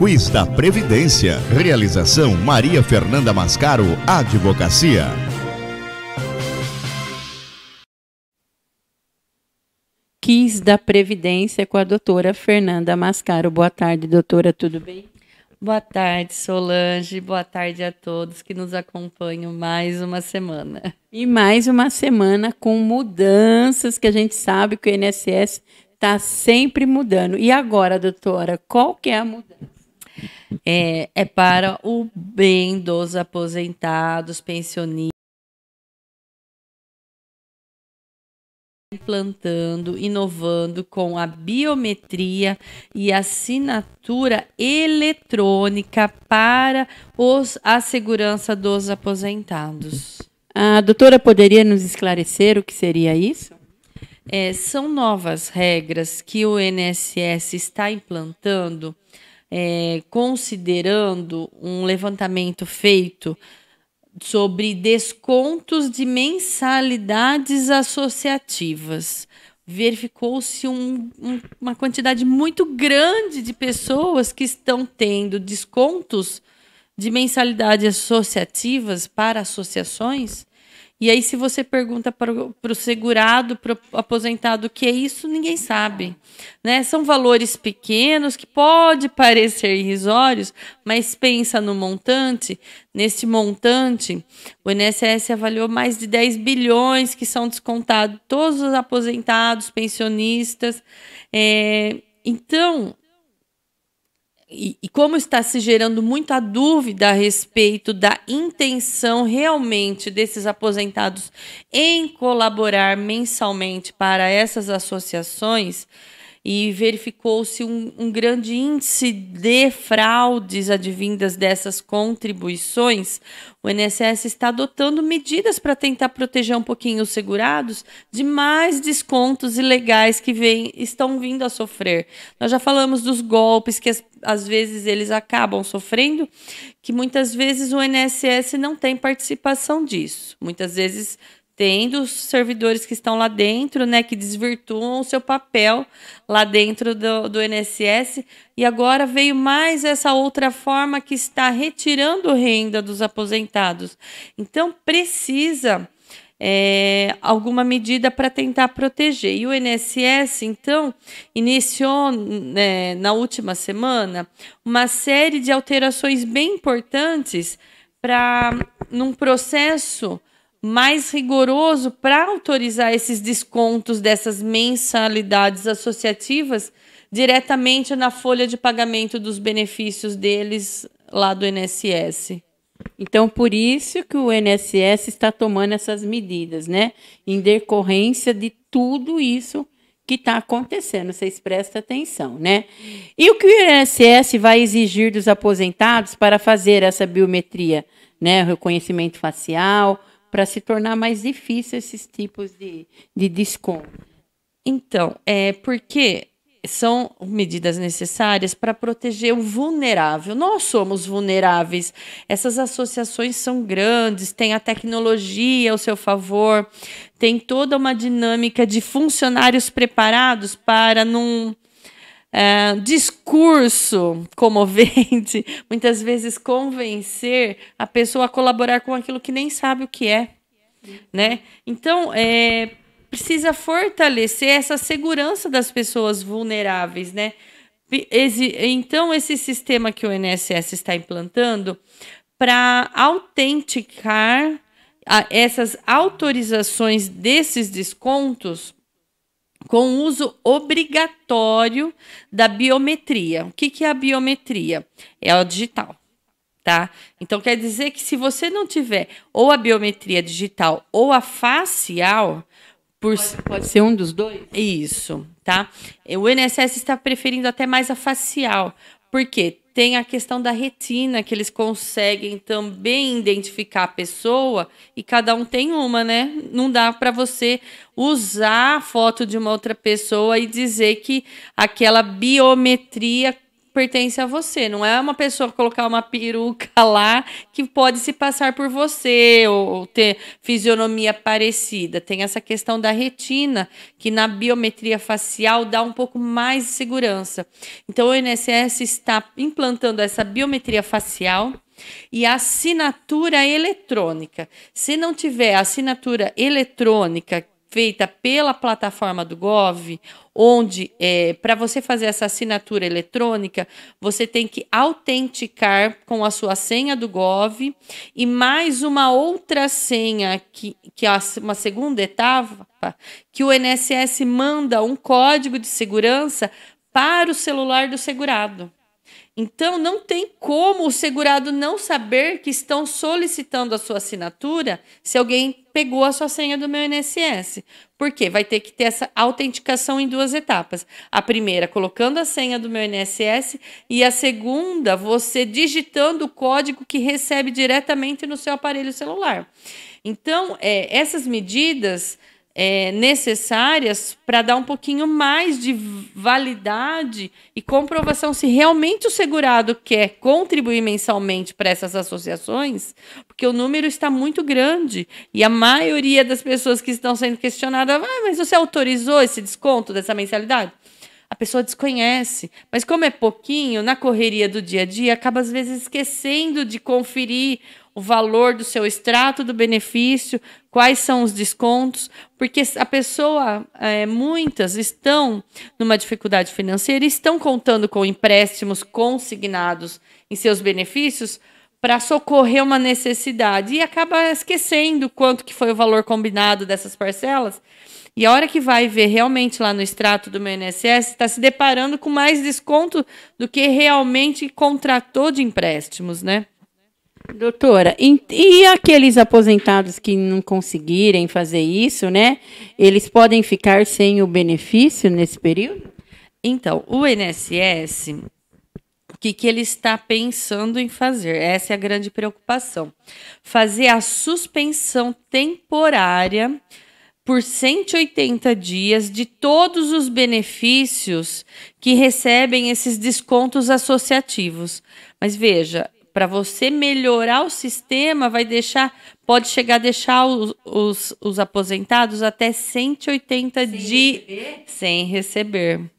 Quiz da Previdência. Realização Maria Fernanda Mascaro, Advocacia. Quiz da Previdência com a doutora Fernanda Mascaro. Boa tarde, doutora, tudo bem? Boa tarde, Solange. Boa tarde a todos que nos acompanham mais uma semana. E mais uma semana com mudanças que a gente sabe que o INSS está sempre mudando. E agora, doutora, qual que é a mudança? é, é para o bem dos aposentados, pensionistas. implantando, inovando com a biometria e assinatura eletrônica para os, a segurança dos aposentados. A doutora poderia nos esclarecer o que seria isso? É, são novas regras que o INSS está implantando é, considerando um levantamento feito sobre descontos de mensalidades associativas. Verificou-se um, um, uma quantidade muito grande de pessoas que estão tendo descontos de mensalidades associativas para associações e aí, se você pergunta para o segurado, para o aposentado o que é isso, ninguém sabe. Né? São valores pequenos que pode parecer irrisórios, mas pensa no montante. Nesse montante, o INSS avaliou mais de 10 bilhões que são descontados todos os aposentados, pensionistas. É... Então, e, e, como está se gerando muita dúvida a respeito da intenção realmente desses aposentados em colaborar mensalmente para essas associações, e verificou-se um, um, grande índice de fraudes advindas dessas contribuições, o INSS está adotando medidas para tentar proteger um pouquinho os segurados de mais descontos ilegais que vem, estão vindo a sofrer. Nós já falamos dos golpes que as, às vezes eles acabam sofrendo, que muitas vezes o INSS não tem participação disso. Muitas vezes tem os servidores que estão lá dentro, né, que desvirtuam o seu papel lá dentro do, do INSS. E agora veio mais essa outra forma que está retirando renda dos aposentados. Então, precisa é, alguma medida para tentar proteger. E o INSS, então, iniciou né, na última semana uma série de alterações bem importantes para, num processo mais rigoroso para autorizar esses descontos dessas mensalidades associativas diretamente na folha de pagamento dos benefícios deles lá do INSS. Então, por isso que o INSS está tomando essas medidas, né? Em decorrência de tudo isso que está acontecendo. Vocês prestem atenção, né? E o que o INSS vai exigir dos aposentados para fazer essa biometria, né? Reconhecimento facial, para se tornar mais difícil esses tipos de, de desconto. Então, é porque são medidas necessárias para proteger o vulnerável. Nós somos vulneráveis. Essas associações são grandes, têm a tecnologia ao seu favor, tem toda uma dinâmica de funcionários preparados para não. Num é, discurso comovente, muitas vezes convencer a pessoa a colaborar com aquilo que nem sabe o que é, né? Então, é, precisa fortalecer essa segurança das pessoas vulneráveis, né? Esse, então, esse sistema que o INSS está implantando para autenticar a, essas autorizações desses descontos com uso obrigatório da biometria. O que, que é a biometria? É o digital, tá? Então quer dizer que se você não tiver ou a biometria digital ou a facial, por... Pode, pode, ser um dos dois? Isso, tá? O INSS está preferindo até mais a facial, porque tem a questão da retina, que eles conseguem também identificar a pessoa e cada um tem uma, né? Não dá para você usar a foto de uma outra pessoa e dizer que aquela biometria pertence a você. Não é uma pessoa colocar uma peruca lá que pode se passar por você ou ter fisionomia parecida. Tem essa questão da retina, que na biometria facial dá um pouco mais de segurança. Então o INSS está implantando essa biometria facial e assinatura eletrônica. Se não tiver assinatura eletrônica feita pela plataforma do Gov, onde é, para você fazer essa assinatura eletrônica, você tem que autenticar com a sua senha do Gov e mais uma outra senha, que, que é uma segunda etapa, que o NSS manda um código de segurança para o celular do segurado. Então, não tem como o segurado não saber que estão solicitando a sua assinatura se alguém pegou a sua senha do meu INSS. Por quê? Vai ter que ter essa autenticação em duas etapas. A primeira, colocando a senha do meu INSS, e a segunda, você digitando o código que recebe diretamente no seu aparelho celular. Então, é, essas medidas é, necessárias para dar um pouquinho mais de validade e comprovação se realmente o segurado quer contribuir mensalmente para essas associações, porque o número está muito grande e a maioria das pessoas que estão sendo questionadas, ah, mas você autorizou esse desconto dessa mensalidade? A pessoa desconhece, mas como é pouquinho, na correria do dia a dia, acaba às vezes esquecendo de conferir o valor do seu extrato do benefício, quais são os descontos, porque a pessoa, é, muitas estão numa dificuldade financeira e estão contando com empréstimos consignados em seus benefícios para socorrer uma necessidade e acaba esquecendo quanto que foi o valor combinado dessas parcelas. E a hora que vai ver realmente lá no extrato do meu INSS, está se deparando com mais desconto do que realmente contratou de empréstimos, né? Doutora, e aqueles aposentados que não conseguirem fazer isso, né? Eles podem ficar sem o benefício nesse período? Então, o INSS, o que, que ele está pensando em fazer? Essa é a grande preocupação. Fazer a suspensão temporária por 180 dias de todos os benefícios que recebem esses descontos associativos. Mas veja, para você melhorar o sistema, vai deixar, pode chegar a deixar os, os, os aposentados até 180 sem de receber? sem receber.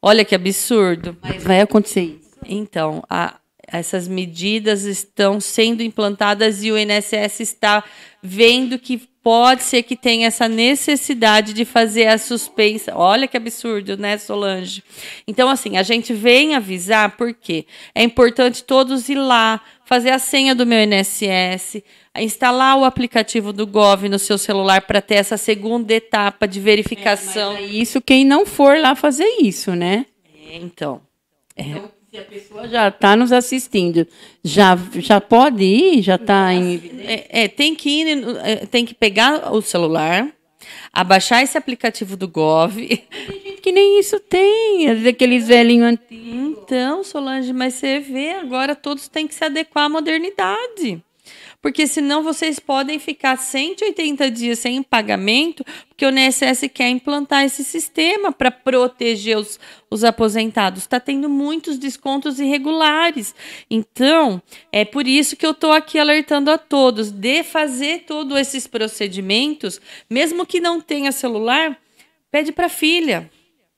Olha que absurdo. Mas vai acontecer isso. Então, a, essas medidas estão sendo implantadas e o INSS está vendo que pode ser que tenha essa necessidade de fazer a suspensa. Olha que absurdo, né, Solange? Então, assim, a gente vem avisar porque é importante todos ir lá, fazer a senha do meu INSS, instalar o aplicativo do Gov no seu celular para ter essa segunda etapa de verificação. É, é isso quem não for lá fazer isso, né? É, então. É. Então, a pessoa já está nos assistindo. Já, já pode ir, já está em. É, é, tem que ir, né, é, tem que pegar o celular, abaixar esse aplicativo do Gov. Tem gente que nem isso tem, aqueles velhinhos antigos. Então, Solange, mas você vê, agora todos têm que se adequar à modernidade porque senão vocês podem ficar 180 dias sem pagamento, porque o INSS quer implantar esse sistema para proteger os, os aposentados. Está tendo muitos descontos irregulares. Então, é por isso que eu estou aqui alertando a todos de fazer todos esses procedimentos, mesmo que não tenha celular, pede para a filha,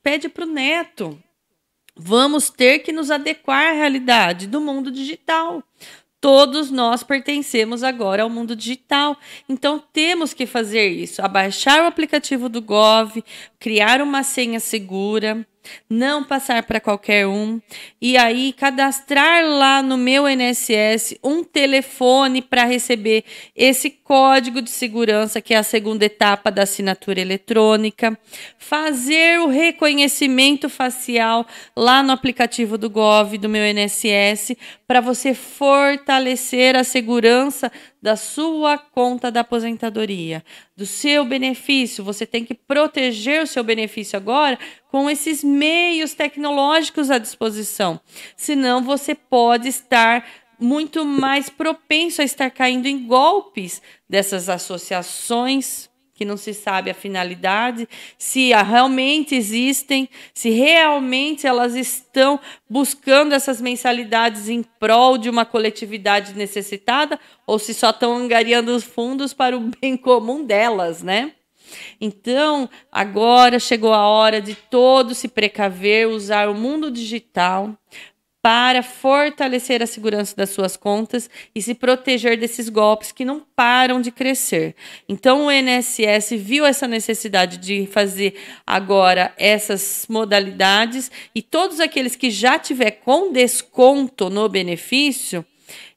pede para o neto. Vamos ter que nos adequar à realidade do mundo digital. Todos nós pertencemos agora ao mundo digital, então temos que fazer isso: abaixar o aplicativo do Gov, criar uma senha segura, não passar para qualquer um e aí cadastrar lá no meu INSS um telefone para receber esse código de segurança que é a segunda etapa da assinatura eletrônica, fazer o reconhecimento facial lá no aplicativo do Gov do meu INSS para você fortalecer a segurança da sua conta da aposentadoria, do seu benefício. Você tem que proteger o seu benefício agora com esses meios tecnológicos à disposição. Senão você pode estar muito mais propenso a estar caindo em golpes dessas associações que não se sabe a finalidade, se realmente existem, se realmente elas estão buscando essas mensalidades em prol de uma coletividade necessitada ou se só estão angariando os fundos para o bem comum delas, né? Então, agora chegou a hora de todos se precaver, usar o mundo digital para fortalecer a segurança das suas contas e se proteger desses golpes que não param de crescer. Então o INSS viu essa necessidade de fazer agora essas modalidades e todos aqueles que já tiver com desconto no benefício,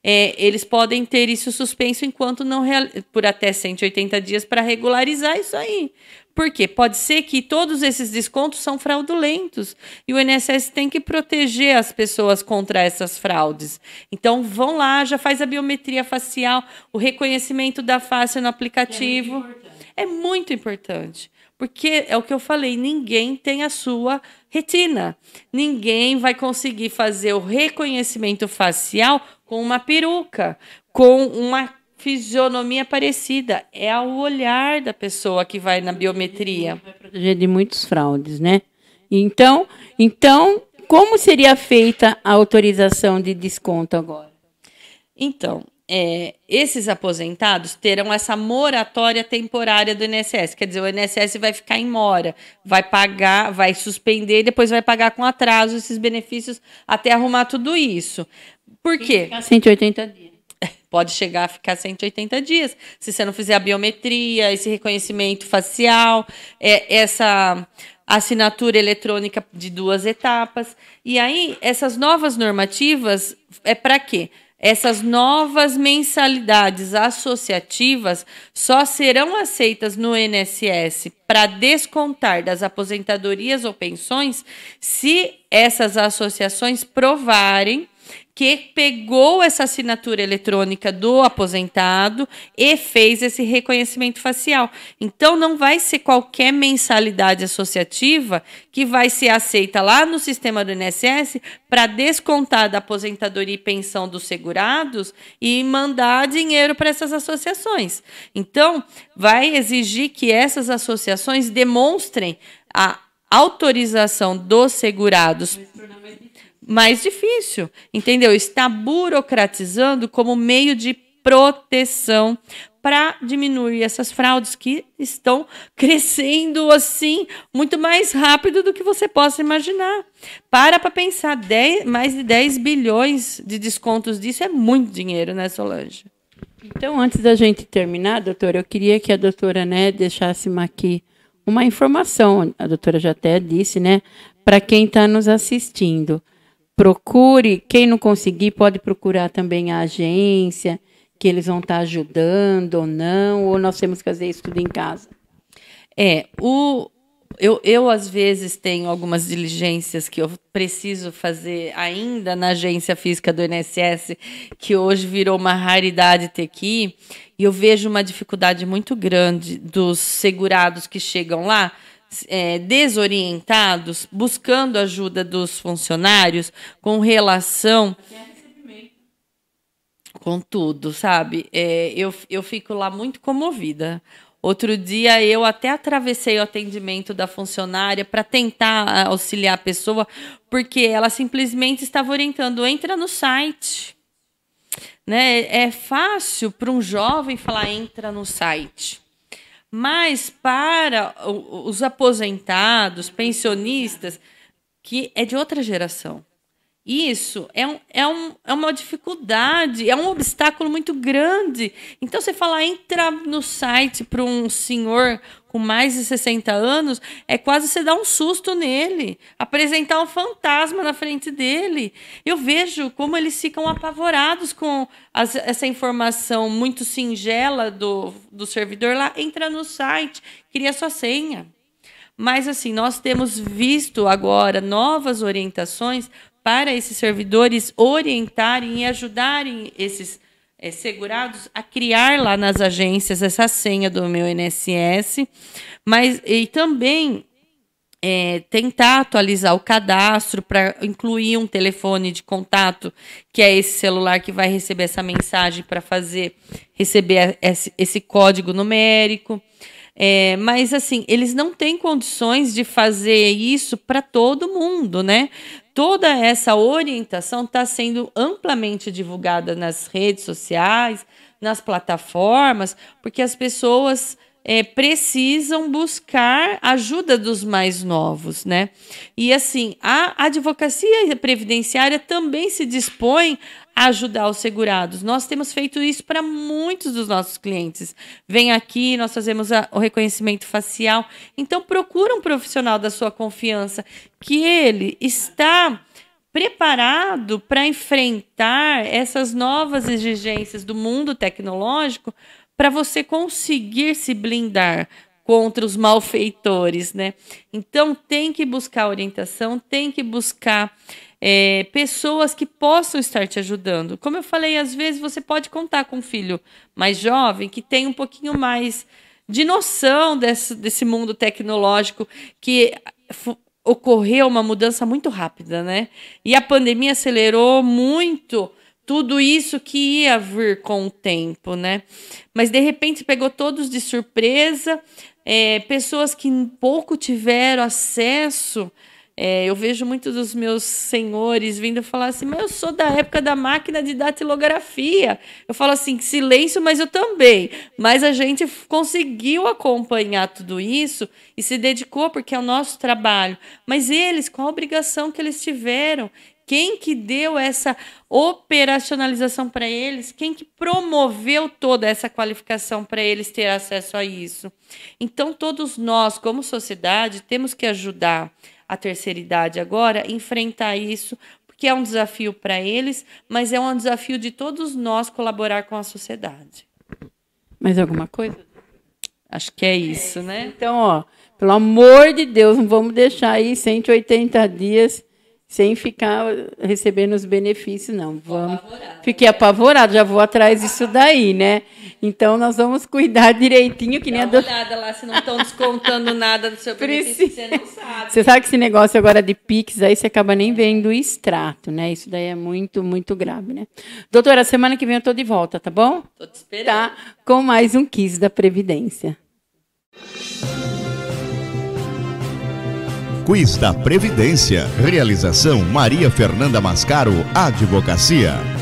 é, eles podem ter isso suspenso enquanto não por até 180 dias para regularizar isso aí. Porque pode ser que todos esses descontos são fraudulentos e o INSS tem que proteger as pessoas contra essas fraudes. Então vão lá, já faz a biometria facial, o reconhecimento da face no aplicativo. É muito importante. É muito importante porque é o que eu falei, ninguém tem a sua retina. Ninguém vai conseguir fazer o reconhecimento facial com uma peruca, com uma fisionomia parecida. É o olhar da pessoa que vai na biometria. Vai proteger de muitos fraudes, né? Então, então como seria feita a autorização de desconto agora? Então, é, esses aposentados terão essa moratória temporária do INSS. Quer dizer, o INSS vai ficar em mora, vai pagar, vai suspender e depois vai pagar com atraso esses benefícios até arrumar tudo isso. Por Tem quê? 180 dias. Pode chegar a ficar 180 dias. Se você não fizer a biometria, esse reconhecimento facial, é, essa assinatura eletrônica de duas etapas. E aí, essas novas normativas é para quê? Essas novas mensalidades associativas só serão aceitas no INSS para descontar das aposentadorias ou pensões se essas associações provarem que pegou essa assinatura eletrônica do aposentado e fez esse reconhecimento facial. Então não vai ser qualquer mensalidade associativa que vai ser aceita lá no sistema do INSS para descontar da aposentadoria e pensão dos segurados e mandar dinheiro para essas associações. Então vai exigir que essas associações demonstrem a autorização dos segurados mais difícil, entendeu? Está burocratizando como meio de proteção para diminuir essas fraudes que estão crescendo assim muito mais rápido do que você possa imaginar. Para para pensar, 10, mais de 10 bilhões de descontos disso é muito dinheiro, né, Solange? Então, antes da gente terminar, doutora, eu queria que a doutora né, deixasse aqui uma informação, a doutora já até disse, né, para quem está nos assistindo procure. Quem não conseguir pode procurar também a agência, que eles vão estar ajudando ou não, ou nós temos que fazer isso tudo em casa. É, o, eu, eu às vezes tenho algumas diligências que eu preciso fazer ainda na agência física do INSS, que hoje virou uma raridade ter aqui, e eu vejo uma dificuldade muito grande dos segurados que chegam lá é, desorientados, buscando ajuda dos funcionários com relação. Com tudo, sabe? É, eu, eu fico lá muito comovida. Outro dia eu até atravessei o atendimento da funcionária para tentar auxiliar a pessoa, porque ela simplesmente estava orientando: entra no site. Né? É fácil para um jovem falar: entra no site mas para os aposentados, pensionistas, que é de outra geração. Isso é, um, é, um, é uma dificuldade, é um obstáculo muito grande. Então, você falar, entra no site para um senhor com mais de 60 anos, é quase você dar um susto nele, apresentar um fantasma na frente dele. Eu vejo como eles ficam apavorados com as, essa informação muito singela do, do servidor lá. Entra no site, cria sua senha. Mas, assim, nós temos visto agora novas orientações para esses servidores orientarem e ajudarem esses é, segurados a criar lá nas agências essa senha do meu INSS, mas e também é, tentar atualizar o cadastro para incluir um telefone de contato, que é esse celular que vai receber essa mensagem para fazer receber esse, esse código numérico. É, mas assim, eles não têm condições de fazer isso para todo mundo, né? Toda essa orientação está sendo amplamente divulgada nas redes sociais, nas plataformas, porque as pessoas é, precisam buscar ajuda dos mais novos, né? E assim, a advocacia previdenciária também se dispõe ajudar os segurados. Nós temos feito isso para muitos dos nossos clientes. Vem aqui, nós fazemos a, o reconhecimento facial. Então, procura um profissional da sua confiança que ele está preparado para enfrentar essas novas exigências do mundo tecnológico para você conseguir se blindar contra os malfeitores, né? Então tem que buscar orientação, tem que buscar é, pessoas que possam estar te ajudando. Como eu falei, às vezes você pode contar com um filho mais jovem que tem um pouquinho mais de noção desse, desse mundo tecnológico que ocorreu uma mudança muito rápida, né? E a pandemia acelerou muito tudo isso que ia vir com o tempo, né? Mas de repente pegou todos de surpresa, é, pessoas que pouco tiveram acesso é, eu vejo muitos dos meus senhores vindo falar assim, mas eu sou da época da máquina de datilografia. Eu falo assim, silêncio, mas eu também. Mas a gente conseguiu acompanhar tudo isso e se dedicou, porque é o nosso trabalho. Mas eles, qual a obrigação que eles tiveram? Quem que deu essa operacionalização para eles? Quem que promoveu toda essa qualificação para eles ter acesso a isso? Então, todos nós, como sociedade, temos que ajudar a terceira idade agora, enfrentar isso, porque é um desafio para eles, mas é um desafio de todos nós colaborar com a sociedade. Mais alguma coisa? Acho que é isso, né? Então, ó, pelo amor de Deus, não vamos deixar aí 180 dias sem ficar recebendo os benefícios, não. Vamos. Apavorado. Fiquei apavorado, já vou atrás disso daí, né? Então nós vamos cuidar direitinho, que Dá nem a doutora. olhada lá se não estão descontando nada do seu benefício, Preciso. você não sabe. Você sabe que esse negócio agora de Pix, aí você acaba nem vendo o extrato, né? Isso daí é muito, muito grave, né? Doutora, semana que vem eu tô de volta, tá bom? Tô te esperando. Tá, com mais um Kiss da Previdência. Quiz da Previdência. Realização Maria Fernanda Mascaro, Advocacia.